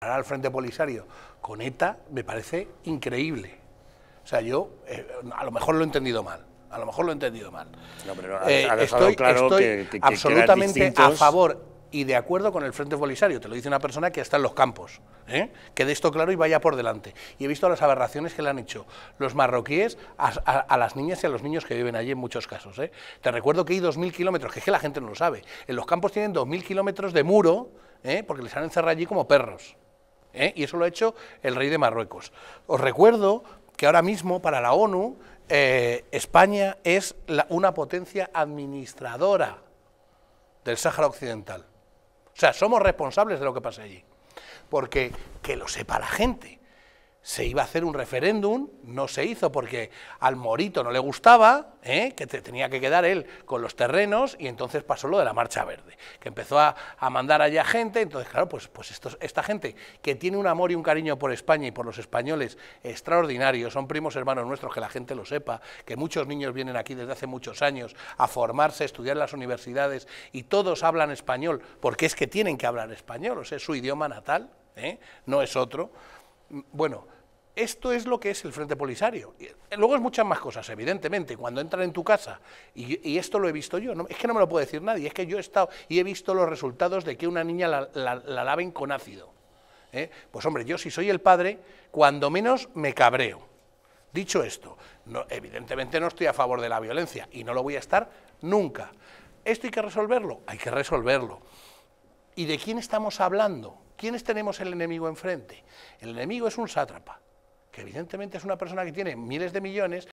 al Frente Polisario con ETA me parece increíble. O sea, yo eh, a lo mejor lo he entendido mal. A lo mejor lo he entendido mal. No, pero estoy, absolutamente a favor y de acuerdo con el Frente Polisario. Te lo dice una persona que está en los campos. quede ¿eh? Que esto claro y vaya por delante. Y he visto las aberraciones que le han hecho los marroquíes a, las niñas y a los niños que viven allí en muchos casos. ¿eh? Te recuerdo que hay 2.000 kilómetros, que es que la gente no lo sabe. En los campos tienen 2.000 kilómetros de muro porque les han encerrado allí como perros. ¿eh? y eso lo ha hecho el rey de Marruecos. Os recuerdo que ahora mismo para la ONU eh, España es una potencia administradora del Sáhara Occidental. O sea, somos responsables de lo que pasa allí. Porque, que lo sepa la gente, se iba a hacer un referéndum, no se hizo porque al morito no le gustaba, ¿eh? que tenía que quedar él con los terrenos, y entonces pasó lo de la Marcha Verde, que empezó a, mandar allá gente, entonces claro, pues, pues estos, esta gente que tiene un amor y un cariño por España y por los españoles extraordinarios, son primos hermanos nuestros, que la gente lo sepa, que muchos niños vienen aquí desde hace muchos años a formarse, a estudiar en las universidades, y todos hablan español, porque es que tienen que hablar español, o sea, es su idioma natal, ¿eh? no es otro. Mm, bueno, esto es lo que es el Frente Polisario. Eh, luego es muchas más cosas, evidentemente. Cuando entran en tu casa, y, esto lo he visto yo, es que no me lo puede decir nadie, es que yo he estado y he visto los resultados de que una niña la, laven con ácido. ¿eh? Pues hombre, yo si soy el padre, cuando menos me cabreo. Dicho esto, evidentemente no estoy a favor de la violencia y no lo voy a estar nunca. ¿Esto hay que resolverlo? Hay que resolverlo. ¿Y de quién estamos hablando? ¿Quiénes tenemos el enemigo enfrente? El enemigo es un sátrapa que evidentemente es una persona que tiene miles de millones,